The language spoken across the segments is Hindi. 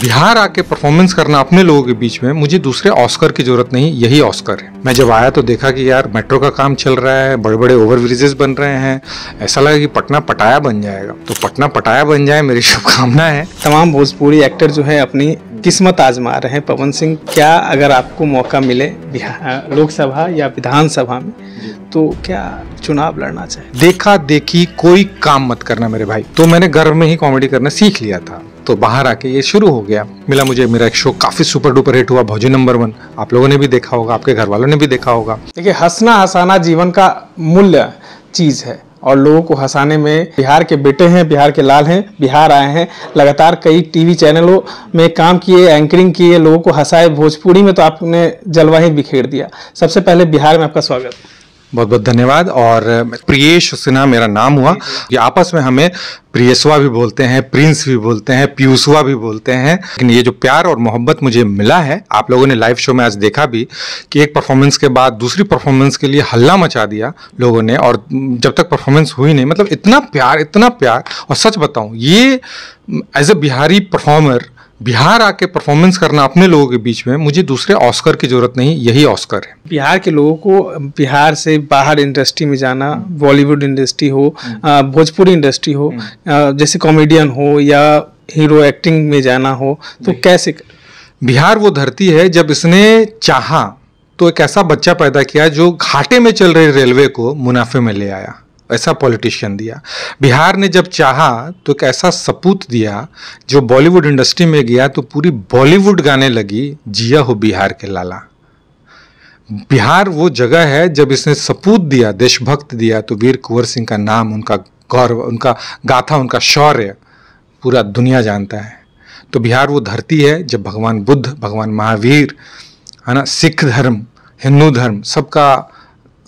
बिहार आके परफॉर्मेंस करना अपने लोगों के बीच में मुझे दूसरे ऑस्कर की जरूरत नहीं यही ऑस्कर है मैं जब आया तो देखा कि यार मेट्रो का काम चल रहा है बड़े बड़े ओवर ब्रिजेस बन रहे हैं ऐसा लगा कि पटना पटाया बन जाएगा तो पटना पटाया बन जाए मेरी शुभकामना है तमाम भोजपुरी एक्टर जो है अपनी किस्मत आजमा रहे हैं पवन सिंह क्या अगर आपको मौका मिले बिहार लोकसभा या विधानसभा में तो क्या चुनाव लड़ना चाहिए देखा देखी कोई काम मत करना मेरे भाई तो मैंने गर्व में ही कॉमेडी करना सीख लिया था तो बाहर आके ये शुरू हो गया मिला मुझे मेरा एक शो काफ़ी सुपर डुपर हिट हुआ भौजी नंबर वन आप लोगों ने भी देखा होगा आपके घर वालों ने भी देखा होगा देखिए हंसना हंसाना जीवन का मूल्य चीज़ है और लोगों को हंसाने में बिहार के बेटे हैं बिहार के लाल हैं बिहार आए हैं लगातार कई टीवी चैनलों में काम किए एंकरिंग किए लोगों को हंसाए भोजपुरी में तो आपने जलवा ही बिखेर दिया सबसे पहले बिहार में आपका स्वागत बहुत बहुत धन्यवाद और प्रियेश सिन्हा मेरा नाम हुआ ये आपस में हमें प्रियसवा भी बोलते हैं प्रिंस भी बोलते हैं पीयूसवा भी बोलते हैं लेकिन ये जो प्यार और मोहब्बत मुझे मिला है आप लोगों ने लाइव शो में आज देखा भी कि एक परफॉर्मेंस के बाद दूसरी परफॉर्मेंस के लिए हल्ला मचा दिया लोगों ने और जब तक परफॉर्मेंस हुई नहीं मतलब इतना प्यार इतना प्यार और सच बताऊँ ये as a Bihari performer Bihar आके परफॉर्मेंस करना अपने लोगों के बीच में मुझे दूसरे ऑस्कर की ज़रूरत नहीं यही ऑस्कर है बिहार के लोगों को बिहार से बाहर इंडस्ट्री में जाना बॉलीवुड इंडस्ट्री हो हम्म। भोजपुरी इंडस्ट्री हो हम्म। जैसे कॉमेडियन हो या हीरो एक्टिंग में जाना हो तो कैसे बिहार वो धरती है जब इसने चाहा तो एक ऐसा बच्चा पैदा किया जो घाटे में चल रहे रेलवे को मुनाफे में ले आया ऐसा पॉलिटिशियन दिया बिहार ने जब चाहा तो एक ऐसा सपूत दिया जो बॉलीवुड इंडस्ट्री में गया तो पूरी बॉलीवुड गाने लगी जिया हो बिहार के लाला बिहार वो जगह है जब इसने सपूत दिया देशभक्त दिया तो वीर कुंवर सिंह का नाम उनका गौरव उनका गाथा उनका शौर्य पूरा दुनिया जानता है तो बिहार वो धरती है जब भगवान बुद्ध भगवान महावीर है ना सिख धर्म हिंदू धर्म सबका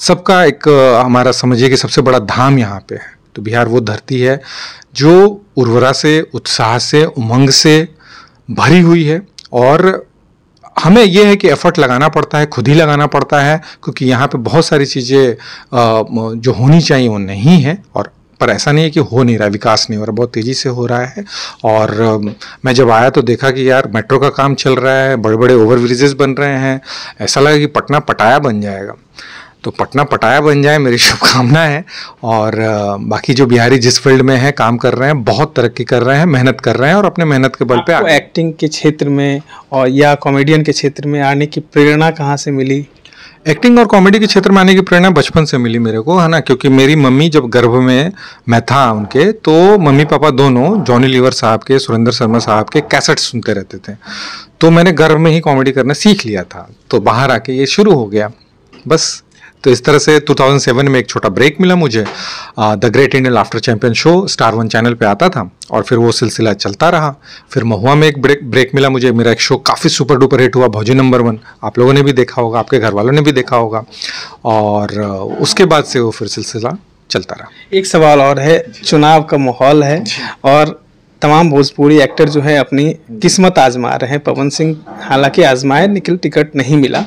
सबका एक हमारा समझिए कि सबसे बड़ा धाम यहाँ पे है तो बिहार वो धरती है जो उर्वरा से उत्साह से उमंग से भरी हुई है और हमें यह है कि एफर्ट लगाना पड़ता है खुद ही लगाना पड़ता है क्योंकि यहाँ पे बहुत सारी चीज़ें जो होनी चाहिए वो नहीं है और पर ऐसा नहीं है कि हो नहीं रहा विकास नहीं हो रहा बहुत तेज़ी से हो रहा है और मैं जब आया तो देखा कि यार मेट्रो का काम चल रहा है बड़े बड़े ओवर ब्रिजेस बन रहे हैं ऐसा लगा कि पटना पटाया बन जाएगा तो पटना पटाया बन जाए मेरी शुभकामना है और बाकी जो बिहारी जिस फील्ड में है काम कर रहे हैं बहुत तरक्की कर रहे हैं मेहनत कर रहे हैं और अपने मेहनत के बल पे आ... एक्टिंग के क्षेत्र में और या कॉमेडियन के क्षेत्र में आने की प्रेरणा कहाँ से मिली एक्टिंग और कॉमेडी के क्षेत्र में आने की प्रेरणा बचपन से मिली मेरे को है ना क्योंकि मेरी मम्मी जब गर्भ में मैं था उनके तो मम्मी पापा दोनों जॉनी लीवर साहब के सुरेंद्र शर्मा साहब के कैसेट सुनते रहते थे तो मैंने गर्भ में ही कॉमेडी करना सीख लिया था तो बाहर आके ये शुरू हो गया बस तो इस तरह से 2007 में एक छोटा ब्रेक मिला मुझे the great Indian laughter champion show star one channel पे आता था और फिर वो सिलसिला चलता रहा फिर महुआ में एक ब्रेक ब्रेक मिला मुझे मेरा एक शो काफ़ी सुपर डुपर हिट हुआ भौजी नंबर वन आप लोगों ने भी देखा होगा आपके घर वालों ने भी देखा होगा और उसके बाद से वो फिर सिलसिला चलता रहा एक सवाल और है चुनाव का माहौल है और तमाम भोजपुरी एक्टर जो है अपनी किस्मत आजमा रहे हैं पवन सिंह हालांकि आजमाए निकल टिकट नहीं मिला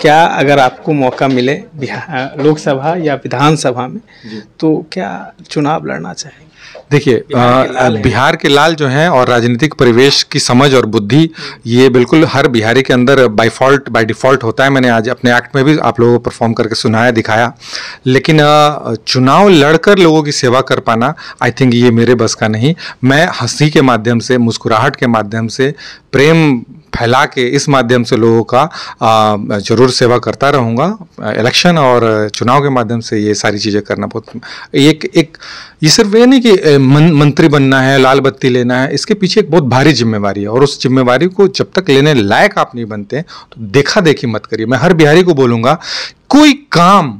क्या अगर आपको मौका मिले बिहार लोकसभा या विधानसभा में तो क्या चुनाव लड़ना चाहिए देखिए बिहार के लाल जो हैं और राजनीतिक परिवेश की समझ और बुद्धि ये बिल्कुल हर बिहारी के अंदर बाय फॉल्ट बाई डिफ़ॉल्ट होता है मैंने आज अपने एक्ट में भी आप लोगों को परफॉर्म करके सुनाया दिखाया लेकिन चुनाव लड़कर लोगों की सेवा कर पाना आई थिंक ये मेरे बस का नहीं मैं हंस हंसी के माध्यम से मुस्कुराहट के माध्यम से प्रेम फैला के इस माध्यम से लोगों का जरूर सेवा करता रहूँगा इलेक्शन और चुनाव के माध्यम से ये सारी चीज़ें करना बहुत एक एक ये सिर्फ ये नहीं कि मन, मंत्री बनना है लाल बत्ती लेना है इसके पीछे एक बहुत भारी जिम्मेवारी है और उस जिम्मेवारी को जब तक लेने लायक आप नहीं बनते तो देखा देखी मत करिए मैं हर बिहारी को बोलूँगा कोई काम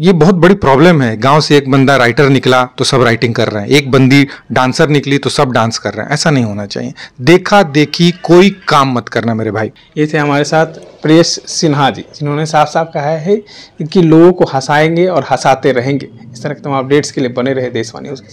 ये बहुत बड़ी प्रॉब्लम है गांव से एक बंदा राइटर निकला तो सब राइटिंग कर रहे हैं एक बंदी डांसर निकली तो सब डांस कर रहे हैं ऐसा नहीं होना चाहिए देखा देखी कोई काम मत करना मेरे भाई ये थे हमारे साथ प्रेस सिन्हा जी जिन्होंने साफ साफ कहा है कि लोगों को हंसाएंगे और हंसाते रहेंगे इस तरह के तमाम अपडेट्स के लिए बने रहे देशवाणी उसके